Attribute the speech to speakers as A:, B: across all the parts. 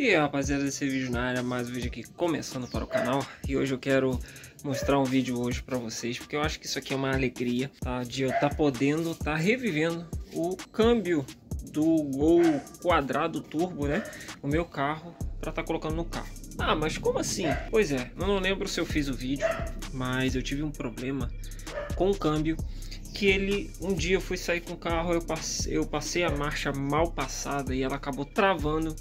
A: E aí rapaziada, esse vídeo na área, mais um vídeo aqui começando para o canal E hoje eu quero mostrar um vídeo hoje para vocês Porque eu acho que isso aqui é uma alegria, tá? De eu estar tá podendo, tá revivendo o câmbio do Gol Quadrado Turbo, né? O meu carro, para estar tá colocando no carro Ah, mas como assim? Pois é, eu não lembro se eu fiz o vídeo Mas eu tive um problema com o câmbio que ele um dia eu fui sair com o carro, eu passei, eu passei a marcha mal passada e ela acabou travando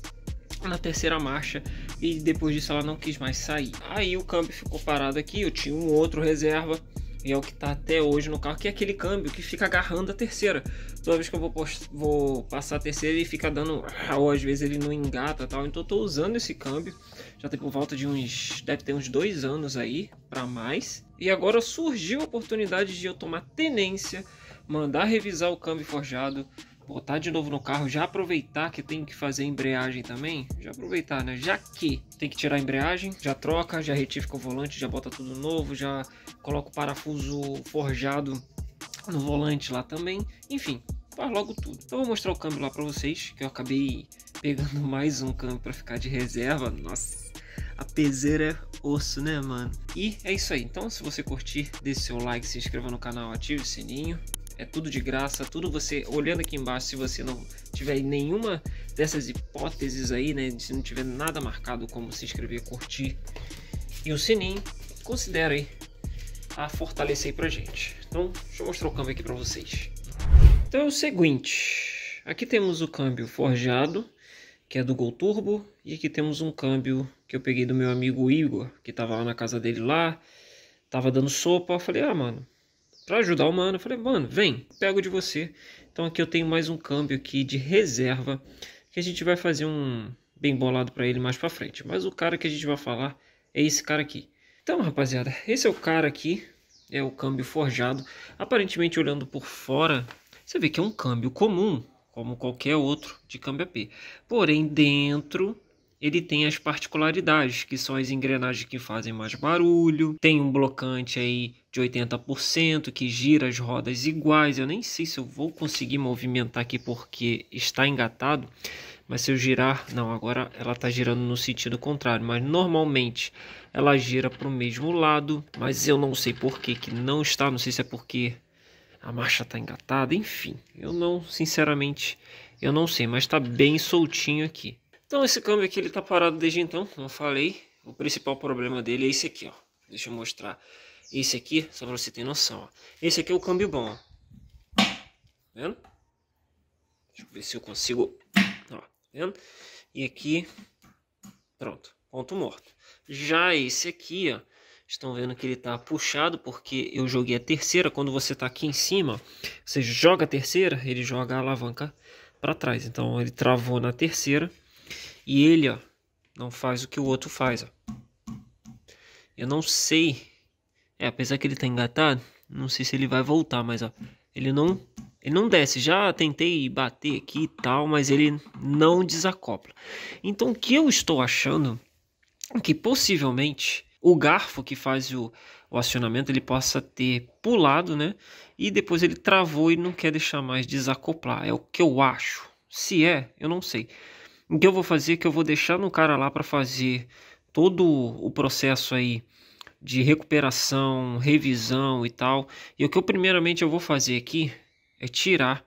A: na terceira marcha e depois disso ela não quis mais sair. Aí o câmbio ficou parado aqui, eu tinha um outro reserva e é o que está até hoje no carro, que é aquele câmbio que fica agarrando a terceira. Toda vez que eu vou, vou passar a terceira ele fica dando, ou às vezes ele não engata tal, então eu tô usando esse câmbio. Já tem por volta de uns, deve ter uns dois anos aí, para mais. E agora surgiu a oportunidade de eu tomar tenência, mandar revisar o câmbio forjado, botar de novo no carro, já aproveitar que tem que fazer a embreagem também, já aproveitar, né? Já que tem que tirar a embreagem, já troca, já retifica o volante, já bota tudo novo, já coloca o parafuso forjado no volante lá também, enfim, faz logo tudo. Então vou mostrar o câmbio lá para vocês, que eu acabei pegando mais um câmbio para ficar de reserva. Nossa, a peseira é osso, né, mano? E é isso aí. Então, se você curtir, deixe seu like, se inscreva no canal, ative o sininho é tudo de graça, tudo você olhando aqui embaixo, se você não tiver nenhuma dessas hipóteses aí, né, se não tiver nada marcado como se inscrever, curtir e o sininho, considera aí a fortalecer pra gente. Então, deixa eu mostrar o câmbio aqui para vocês. Então é o seguinte, aqui temos o câmbio forjado, que é do Gol Turbo, e aqui temos um câmbio que eu peguei do meu amigo Igor, que tava lá na casa dele lá, tava dando sopa, eu falei: "Ah, mano, para ajudar o mano. Eu falei, mano, vem, pego de você. Então aqui eu tenho mais um câmbio aqui de reserva que a gente vai fazer um bem bolado para ele mais para frente. Mas o cara que a gente vai falar é esse cara aqui. Então, rapaziada, esse é o cara aqui, é o câmbio forjado. Aparentemente, olhando por fora, você vê que é um câmbio comum, como qualquer outro de câmbio AP. Porém, dentro ele tem as particularidades, que são as engrenagens que fazem mais barulho, tem um blocante aí de 80% que gira as rodas iguais. Eu nem sei se eu vou conseguir movimentar aqui porque está engatado, mas se eu girar, não, agora ela está girando no sentido contrário, mas normalmente ela gira para o mesmo lado, mas eu não sei por que que não está, não sei se é porque a marcha está engatada, enfim, eu não, sinceramente, eu não sei, mas está bem soltinho aqui. Então esse câmbio aqui ele tá parado desde então, como falei. O principal problema dele é esse aqui, ó. Deixa eu mostrar esse aqui, só para você ter noção, ó. Esse aqui é o câmbio bom, ó. Tá vendo? Deixa eu ver se eu consigo, ó, tá vendo? E aqui, pronto, ponto morto. Já esse aqui, ó, estão vendo que ele tá puxado porque eu joguei a terceira. Quando você tá aqui em cima, você joga a terceira, ele joga a alavanca para trás. Então ele travou na terceira e ele, ó, não faz o que o outro faz, ó. Eu não sei. É, apesar que ele tá engatado, não sei se ele vai voltar, mas ó, ele não ele não desce. Já tentei bater aqui e tal, mas ele não desacopla. Então o que eu estou achando é que possivelmente o garfo que faz o, o acionamento ele possa ter pulado, né? E depois ele travou e não quer deixar mais desacoplar. É o que eu acho. Se é, eu não sei. O que eu vou fazer é que eu vou deixar no cara lá para fazer todo o processo aí de recuperação, revisão e tal. E o que eu primeiramente eu vou fazer aqui é tirar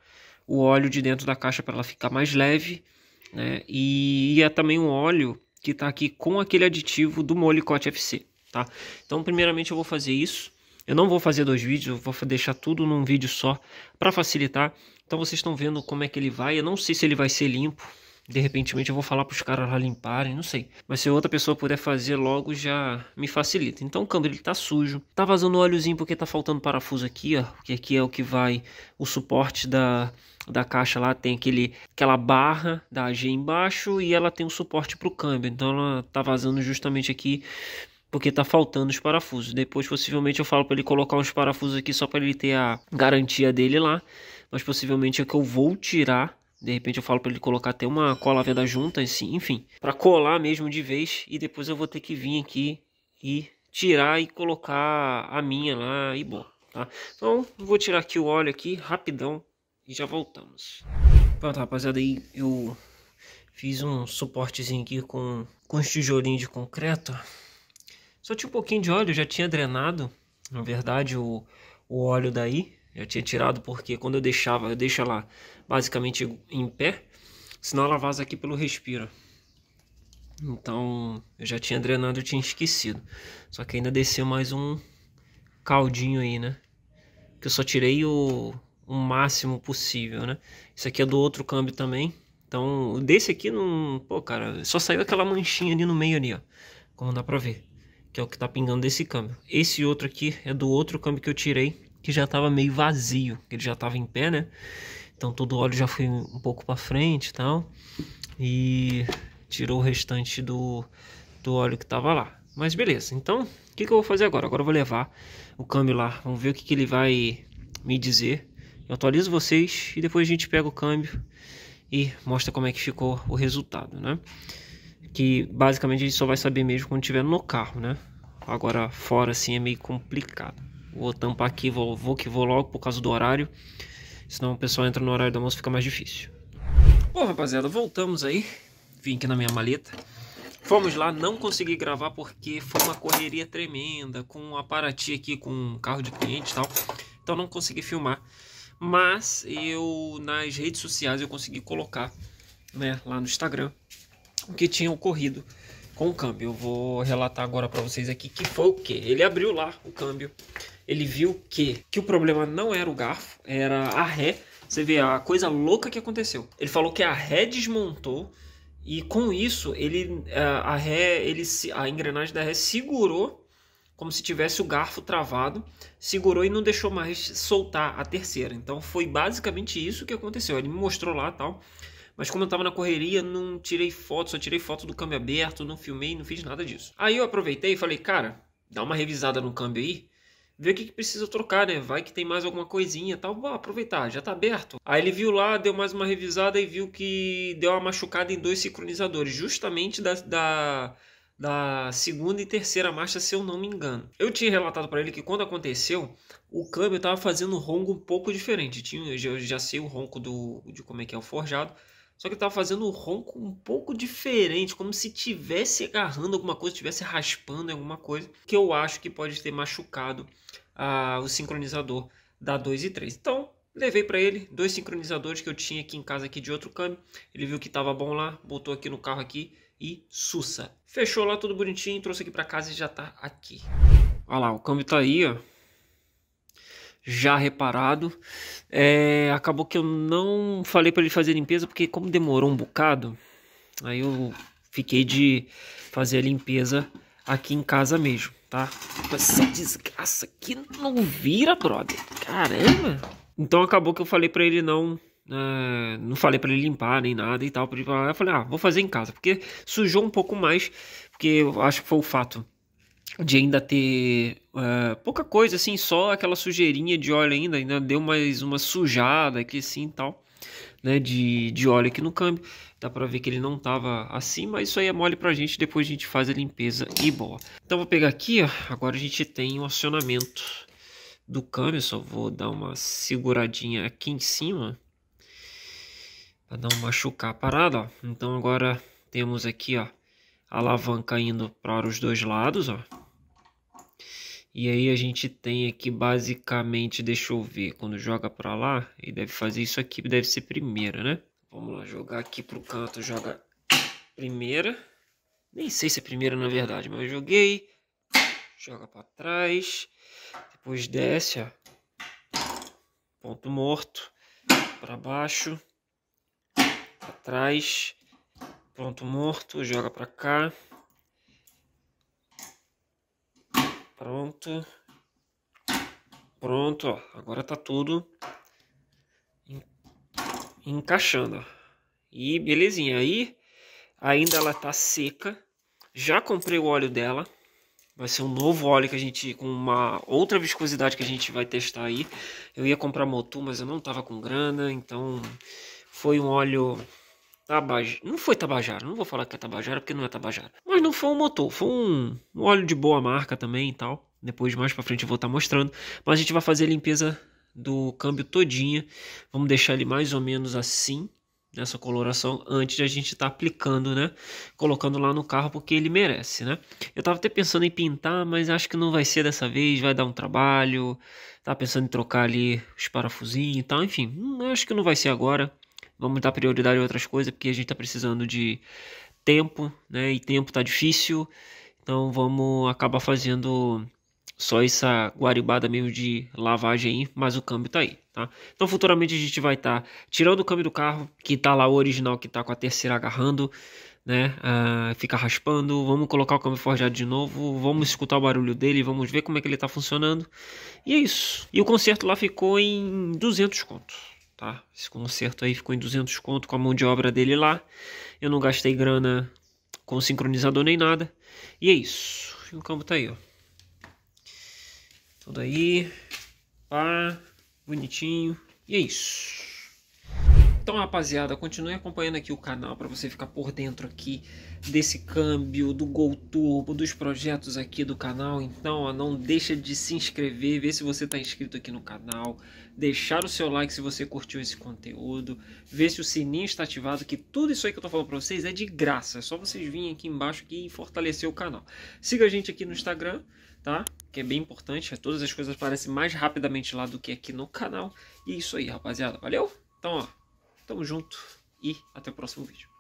A: o óleo de dentro da caixa para ela ficar mais leve, né? E é também um óleo que está aqui com aquele aditivo do Molicote FC, tá? Então, primeiramente eu vou fazer isso. Eu não vou fazer dois vídeos, eu vou deixar tudo num vídeo só para facilitar. Então vocês estão vendo como é que ele vai. Eu não sei se ele vai ser limpo, de repente eu vou falar para os caras lá limparem, não sei. Mas se outra pessoa puder fazer logo, já me facilita. Então o câmbio está sujo, tá vazando óleozinho porque tá faltando parafuso aqui, ó, porque aqui é o que vai o suporte da, da caixa lá tem aquele aquela barra da AG embaixo e ela tem um suporte para o câmbio. Então ela tá vazando justamente aqui porque tá faltando os parafusos. Depois possivelmente eu falo para ele colocar os parafusos aqui só para ele ter a garantia dele lá, mas possivelmente é que eu vou tirar de repente eu falo para ele colocar até uma cola veda junta, assim, enfim, para colar mesmo de vez e depois eu vou ter que vir aqui e tirar e colocar a minha lá e bom, tá? Então, vou tirar aqui o óleo aqui rapidão e já voltamos. Pronto, rapaziada, aí eu fiz um suportezinho aqui com com os de concreto. Só tinha um pouquinho de óleo, já tinha drenado, na verdade, o, o óleo daí. Já tinha tirado porque quando eu deixava, eu deixo ela basicamente em pé, senão ela vaza aqui pelo respiro. Então eu já tinha drenado, eu tinha esquecido. Só que ainda desceu mais um caldinho aí, né? Que eu só tirei o, o máximo possível, né? Isso aqui é do outro câmbio também. Então, desse aqui não. Pô, cara, só saiu aquela manchinha ali no meio ali, ó. Como dá pra ver. Que é o que tá pingando desse câmbio. Esse outro aqui é do outro câmbio que eu tirei que já estava meio vazio, que ele já estava em pé, né? Então todo o óleo já foi um pouco para frente e tal. E tirou o restante do, do óleo que estava lá. Mas beleza, então o que, que, eu vou fazer agora? Agora eu vou levar o câmbio lá, vamos ver o que, que ele vai me dizer. Eu atualizo vocês e depois a gente pega o câmbio e mostra como é que ficou o resultado, né? Que basicamente a gente só vai saber mesmo quando tiver no carro, né? Agora fora assim é meio complicado. Vou tampar aqui, vou, vou que vou logo por causa do horário. Senão o pessoal entra no horário do almoço fica mais difícil. Bom, rapaziada, voltamos aí. Vim aqui na minha maleta. Fomos lá, não consegui gravar porque foi uma correria tremenda, com um aparati aqui, com um carro de cliente e tal. Então não consegui filmar. Mas eu, nas redes sociais, eu consegui colocar, né, lá no Instagram, o que tinha ocorrido com o câmbio. Eu vou relatar agora para vocês aqui que foi o que. Ele abriu lá o câmbio, ele viu que, que o problema não era o garfo, era a ré. Você vê a coisa louca que aconteceu. Ele falou que a ré desmontou e com isso ele a ré, ele a engrenagem da ré segurou como se tivesse o garfo travado, segurou e não deixou mais soltar a terceira. Então foi basicamente isso que aconteceu. Ele me mostrou lá, tal. Mas como eu estava na correria, não tirei foto, só tirei foto do câmbio aberto, não filmei, não fiz nada disso. Aí eu aproveitei e falei, cara, dá uma revisada no câmbio aí, ver o que, que precisa trocar, né? Vai que tem mais alguma coisinha tal. Vou aproveitar, já tá aberto. Aí ele viu lá, deu mais uma revisada e viu que deu uma machucada em dois sincronizadores, justamente da, da da segunda e terceira marcha, se eu não me engano. Eu tinha relatado para ele que quando aconteceu, o câmbio estava fazendo um ronco um pouco diferente. Tinha, eu já sei o ronco do, de como é que é o forjado, só que ele tava fazendo um ronco um pouco diferente, como se tivesse agarrando alguma coisa, tivesse raspando em alguma coisa, que eu acho que pode ter machucado ah, o sincronizador da 2 e 3. Então, levei para ele dois sincronizadores que eu tinha aqui em casa aqui de outro câmbio. Ele viu que tava bom lá, botou aqui no carro aqui e sussa. Fechou lá tudo bonitinho, trouxe aqui para casa e já tá aqui. Olha lá, o câmbio tá aí, ó já reparado. É, acabou que eu não falei para ele fazer limpeza, porque como demorou um bocado, aí eu fiquei de fazer a limpeza aqui em casa mesmo, tá? Essa desgraça aqui não vira, brother. Caramba! Então acabou que eu falei para ele não é, não falei para ele limpar nem nada e tal. para ele falar. Eu falei, ah, vou fazer em casa, porque sujou um pouco mais, porque eu acho que foi o fato de ainda ter uh, pouca coisa, assim, só aquela sujeirinha de óleo ainda, ainda deu mais uma sujada aqui assim tal, né, de, de óleo aqui no câmbio. Dá para ver que ele não tava assim, mas isso aí é mole pra gente, depois a gente faz a limpeza e boa. Então vou pegar aqui, ó, agora a gente tem o acionamento do câmbio, só vou dar uma seguradinha aqui em cima para não machucar a parada, ó. Então agora temos aqui, ó, a alavanca indo para os dois lados, ó. E aí a gente tem aqui basicamente, deixa eu ver, quando joga para lá, ele deve fazer isso aqui, deve ser primeira, né? Vamos lá, jogar aqui pro canto, joga primeira. Nem sei se é primeira na verdade, mas eu joguei. Joga para trás. Depois desce, ó. Ponto morto. Para baixo. Para trás. Ponto morto, joga para cá. Pronto. Pronto, ó. Agora tá tudo encaixando, E belezinha. Aí ainda ela tá seca. Já comprei o óleo dela. Vai ser um novo óleo que a gente, com uma outra viscosidade que a gente vai testar aí. Eu ia comprar motu mas eu não tava com grana, então foi um óleo Tabaj... Não foi Tabajara, não vou falar que é Tabajara porque não é Tabajara. Mas não foi um motor, foi um, um óleo de boa marca também e tal. Depois, mais pra frente, eu vou estar tá mostrando. Mas a gente vai fazer a limpeza do câmbio todinha. Vamos deixar ele mais ou menos assim, nessa coloração, antes de a gente estar tá aplicando, né? Colocando lá no carro, porque ele merece, né? Eu tava até pensando em pintar, mas acho que não vai ser dessa vez, vai dar um trabalho. Tava pensando em trocar ali os parafusinhos e tal, enfim. Hum, acho que não vai ser agora. Vamos dar prioridade a outras coisas, porque a gente está precisando de tempo, né? E tempo está difícil. Então vamos acabar fazendo só essa guaribada mesmo de lavagem aí, mas o câmbio tá aí, tá? Então futuramente a gente vai estar tá tirando o câmbio do carro, que tá lá o original, que tá com a terceira agarrando, né? Uh, fica raspando, vamos colocar o câmbio forjado de novo, vamos escutar o barulho dele, vamos ver como é que ele tá funcionando. E é isso. E o conserto lá ficou em 200 contos tá? Esse conserto aí ficou em 200 conto com a mão de obra dele lá. Eu não gastei grana com sincronizador nem nada. E é isso. E o campo tá aí, ó. Tudo aí. Pá. Bonitinho. E é isso. Então, rapaziada, continue acompanhando aqui o canal para você ficar por dentro aqui desse câmbio, do Gol Turbo, dos projetos aqui do canal. Então, ó, não deixa de se inscrever, ver se você está inscrito aqui no canal, deixar o seu like se você curtiu esse conteúdo, ver se o sininho está ativado, que tudo isso aí que eu estou falando para vocês é de graça. É só vocês virem aqui embaixo aqui e fortalecer o canal. Siga a gente aqui no Instagram, tá? Que é bem importante, é todas as coisas aparecem mais rapidamente lá do que aqui no canal. E é isso aí, rapaziada. Valeu? Então, ó, Tamo junto e até o próximo vídeo.